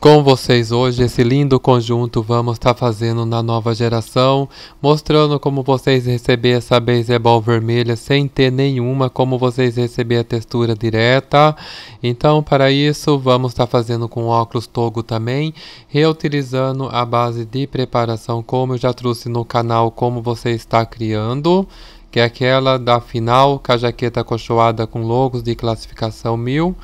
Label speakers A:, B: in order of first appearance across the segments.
A: Com vocês hoje, esse lindo conjunto vamos estar tá fazendo na nova geração, mostrando como vocês receber essa baseball vermelha sem ter nenhuma, como vocês receber a textura direta. Então, para isso, vamos estar tá fazendo com óculos Togo também, reutilizando a base de preparação, como eu já trouxe no canal, como você está criando que é aquela da final, com a jaqueta acolchoada com logos de classificação 1000.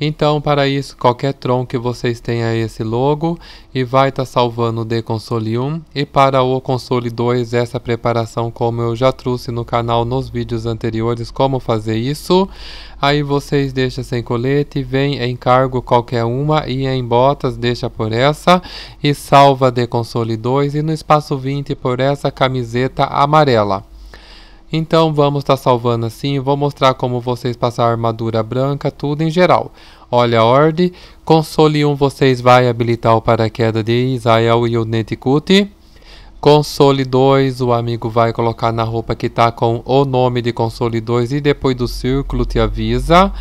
A: Então, para isso, qualquer Tron que vocês tenham esse logo e vai estar tá salvando de console 1. E para o console 2, essa preparação, como eu já trouxe no canal nos vídeos anteriores, como fazer isso. Aí vocês deixam sem colete, vem em cargo qualquer uma e em botas deixa por essa e salva de console 2 e no espaço 20 por essa camiseta amarela. Então vamos estar tá salvando assim, vou mostrar como vocês passar a armadura branca, tudo em geral. Olha a ordem, console 1 vocês vai habilitar o paraquedas de Israel e o Netikuti. Console 2, o amigo vai colocar na roupa que tá com o nome de console 2 e depois do círculo te avisa.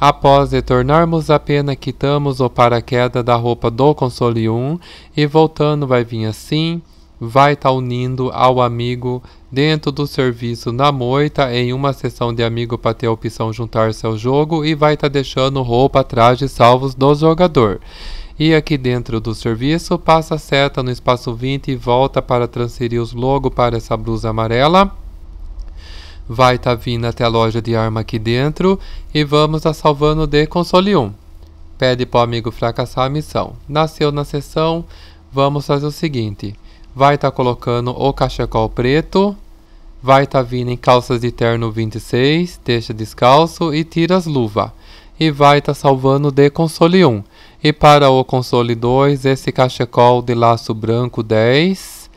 A: Após retornarmos a pena, quitamos o paraquedas da roupa do console 1 e voltando vai vir assim vai estar tá unindo ao amigo dentro do serviço na moita, em uma sessão de amigo para ter a opção juntar-se ao jogo e vai estar tá deixando roupa, traje salvos do jogador. E aqui dentro do serviço, passa a seta no espaço 20 e volta para transferir os logos para essa blusa amarela vai estar tá vindo até a loja de arma aqui dentro e vamos a tá salvando de console 1. Pede para o amigo fracassar a missão. Nasceu na sessão, vamos fazer o seguinte vai estar tá colocando o cachecol preto, vai estar tá vindo em calças de terno 26, deixa descalço e tira as luvas. E vai estar tá salvando de console 1. E para o console 2, esse cachecol de laço branco 10.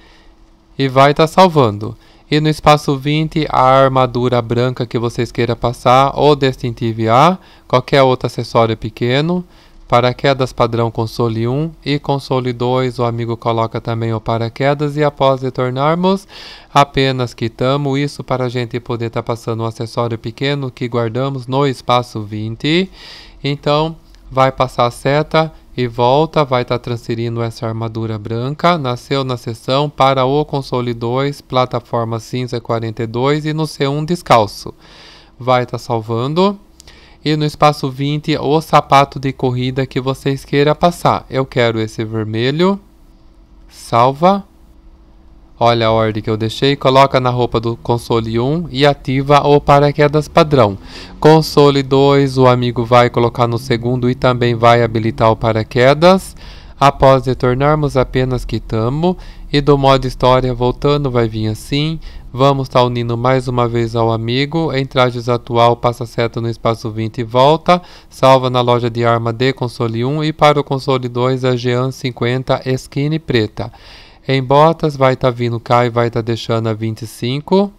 A: E vai estar tá salvando. E no espaço 20, a armadura branca que vocês queiram passar, ou destinte A, qualquer outro acessório pequeno. Paraquedas padrão console 1 e console 2, o amigo coloca também o paraquedas e após retornarmos, apenas quitamos isso para a gente poder estar tá passando um acessório pequeno que guardamos no espaço 20. Então, vai passar a seta e volta, vai estar tá transferindo essa armadura branca, nasceu na seção para o console 2, plataforma cinza 42 e no C1 descalço. Vai estar tá salvando e no espaço 20 o sapato de corrida que vocês queiram passar. Eu quero esse vermelho. Salva. Olha a ordem que eu deixei, coloca na roupa do console 1 e ativa o paraquedas padrão. Console 2, o amigo vai colocar no segundo e também vai habilitar o paraquedas. Após retornarmos, apenas quitamos e do modo história, voltando vai vir assim. Vamos tá unindo mais uma vez ao amigo. Em trajes atual, passa seta no espaço 20 e volta. Salva na loja de arma de console 1 e para o console 2 a Jean 50 skin preta. Em botas, vai tá vindo e vai tá deixando a 25.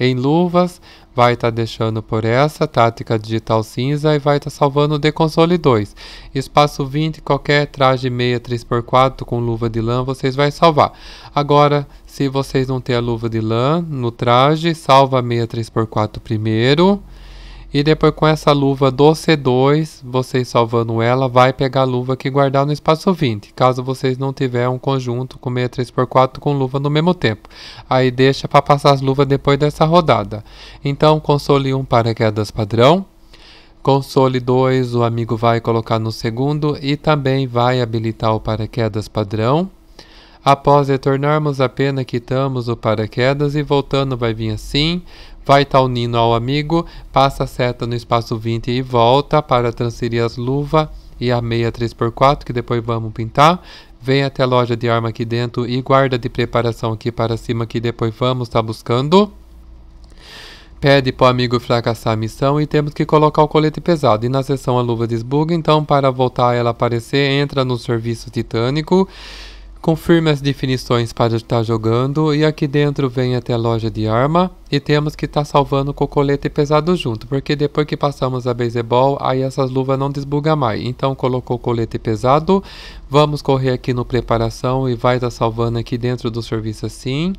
A: Em luvas, vai estar tá deixando por essa, tática digital cinza e vai estar tá salvando o deconsole 2. Espaço 20, qualquer traje meia 3x4 com luva de lã, vocês vão salvar. Agora, se vocês não têm a luva de lã no traje, salva a meia 3x4 primeiro. E depois com essa luva do C2, vocês salvando ela, vai pegar a luva que guardar no espaço 20. Caso vocês não tiver um conjunto com meia x 4 com luva no mesmo tempo. Aí deixa para passar as luvas depois dessa rodada. Então console 1 para quedas padrão. Console 2 o amigo vai colocar no segundo e também vai habilitar o paraquedas padrão. Após retornarmos a pena, quitamos o paraquedas e voltando vai vir assim. Vai Taunino tá ao amigo, passa a seta no espaço 20 e volta para transferir as luvas e a meia 3x4, que depois vamos pintar. Vem até a loja de arma aqui dentro e guarda de preparação aqui para cima, que depois vamos estar tá buscando. Pede para o amigo fracassar a missão e temos que colocar o colete pesado. E na seção a luva desbuga, então para voltar ela aparecer, entra no serviço titânico. Confirme as definições para estar jogando e aqui dentro vem até a loja de arma e temos que estar tá salvando colete pesado junto, porque depois que passamos a beisebol, aí essas luvas não desbuga mais. Então colocou colete pesado, vamos correr aqui no preparação e vai estar tá salvando aqui dentro do serviço assim.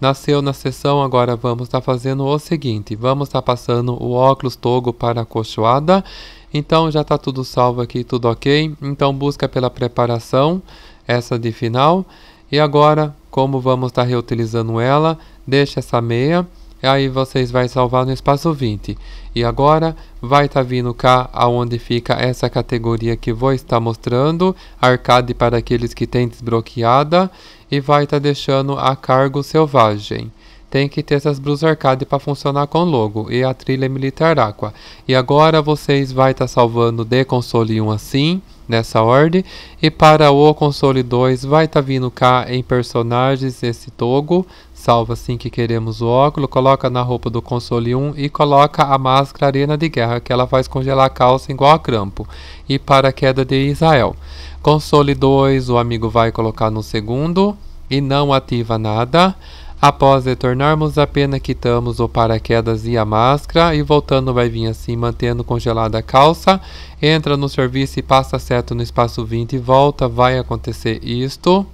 A: Nasceu na sessão, agora vamos estar tá fazendo o seguinte, vamos estar tá passando o óculos togo para a cochoada. Então já está tudo salvo aqui, tudo ok. Então busca pela preparação essa de final. E agora, como vamos estar reutilizando ela, deixa essa meia. Aí vocês vai salvar no espaço 20. E agora vai estar tá vindo cá aonde fica essa categoria que vou estar mostrando. Arcade para aqueles que têm desbloqueada. E vai estar tá deixando a cargo selvagem tem que ter essas blusas arcade para funcionar com logo e a trilha é militar aqua. E agora vocês vai estar tá salvando de console 1 assim nessa ordem. E para o console 2 vai estar tá vindo cá em personagens esse togo, salva assim que queremos o óculo, coloca na roupa do console 1 e coloca a máscara arena de guerra, que ela faz congelar a calça igual a crampo. E para a queda de Israel. Console 2 o amigo vai colocar no segundo e não ativa nada. Após retornarmos, apenas quitamos o paraquedas e a máscara e voltando vai vir assim, mantendo congelada a calça, entra no serviço e passa certo no espaço 20 e volta, vai acontecer isto,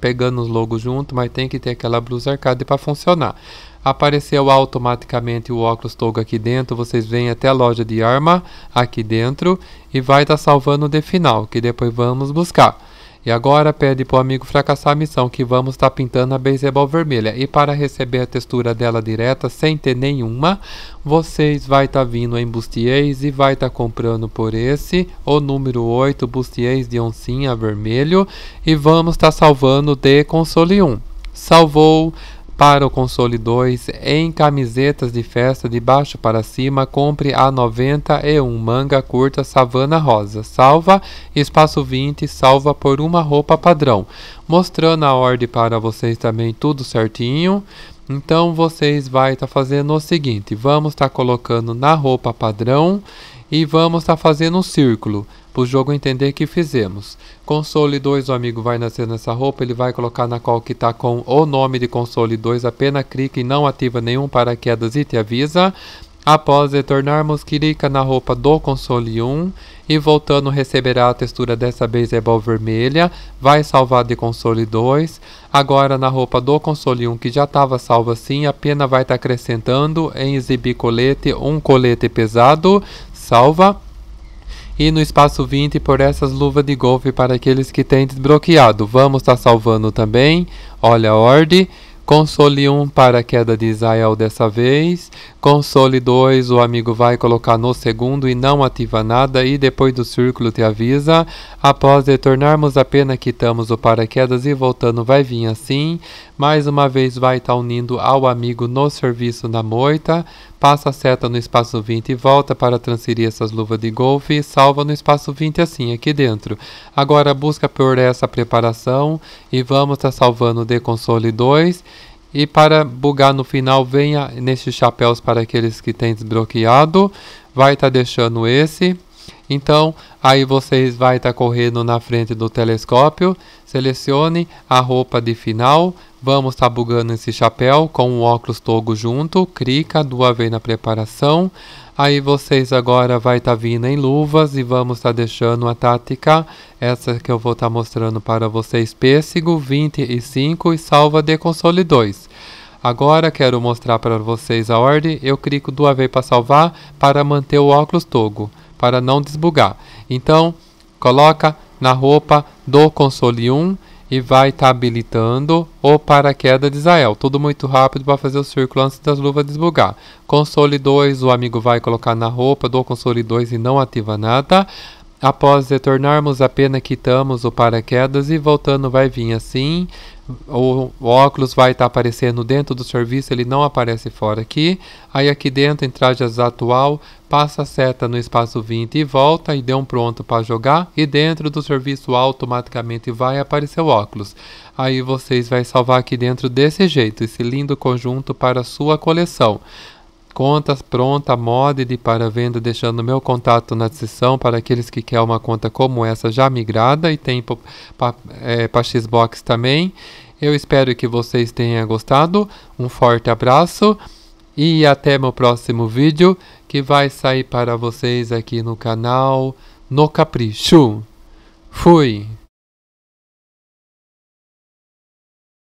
A: pegando os logos junto, mas tem que ter aquela blusa arcade para funcionar. Apareceu automaticamente o óculos toga aqui dentro, vocês vêm até a loja de arma aqui dentro e vai estar tá salvando o de final, que depois vamos buscar. E agora pede pro amigo fracassar a missão que vamos estar tá pintando a beisebol vermelha. E para receber a textura dela direta, sem ter nenhuma, vocês vai estar tá vindo em bustiês e vai estar tá comprando por esse, o número 8, bustiês de oncinha vermelho. E vamos estar tá salvando de console 1. Salvou, para o console 2, em camisetas de festa de baixo para cima, compre a 91 manga curta savana rosa, salva espaço 20, salva por uma roupa padrão, mostrando a ordem para vocês também tudo certinho. Então vocês vai estar tá fazendo o seguinte, vamos estar tá colocando na roupa padrão e vamos estar tá fazendo um círculo o jogo entender que fizemos. Console 2, o amigo vai nascer nessa roupa, ele vai colocar na qual que está com o nome de console 2, apenas clica e não ativa nenhum paraquedas e te avisa. Após retornarmos, clica na roupa do console 1 e voltando receberá a textura dessa baseball vermelha, vai salvar de console 2. Agora na roupa do console 1 que já estava salva assim, apenas vai estar tá acrescentando em exibir colete, um colete pesado, salva. E no espaço 20 por essas luvas de golfe para aqueles que têm desbloqueado. Vamos estar tá salvando também. Olha a ordem. Console 1 para a queda de Israel dessa vez. Console 2 o amigo vai colocar no segundo e não ativa nada e depois do círculo te avisa. Após retornarmos a pena quitamos o paraquedas e voltando vai vir assim mais uma vez vai estar tá unindo ao amigo no serviço da moita, passa a seta no espaço 20 e volta para transferir essas luvas de golfe, salva no espaço 20 assim, aqui dentro. Agora busca por essa preparação e vamos estar tá salvando de console 2 e para bugar no final, venha nesses chapéus para aqueles que têm desbloqueado. Vai estar tá deixando esse. Então, aí vocês vai estar tá correndo na frente do telescópio, selecione a roupa de final, vamos estar tá bugando esse chapéu com o óculos togo junto, clica duas vezes na preparação, aí vocês agora vai estar tá vindo em luvas e vamos estar tá deixando a tática, essa que eu vou estar tá mostrando para vocês, pêssego 25 e salva de console 2. Agora quero mostrar para vocês a ordem, eu clico duas vezes para salvar para manter o óculos togo para não desbugar. Então, coloca na roupa do console 1 e vai estar tá habilitando o paraquedas de Israel. Tudo muito rápido para fazer o círculo antes das luvas desbugar. Console 2, o amigo vai colocar na roupa do console 2 e não ativa nada. Após retornarmos, apenas quitamos o paraquedas e voltando vai vir assim. O, o óculos vai estar tá aparecendo dentro do serviço, ele não aparece fora aqui. Aí aqui dentro, em trajes atual, passa a seta no espaço 20 e volta e deu um pronto para jogar. E dentro do serviço automaticamente vai aparecer o óculos. Aí vocês vai salvar aqui dentro desse jeito, esse lindo conjunto para sua coleção contas pronta de para venda, deixando meu contato na descrição para aqueles que querem uma conta como essa já migrada e tem para é, Xbox também. Eu espero que vocês tenham gostado. Um forte abraço e até meu próximo vídeo que vai sair para vocês aqui no canal No Capricho. Fui!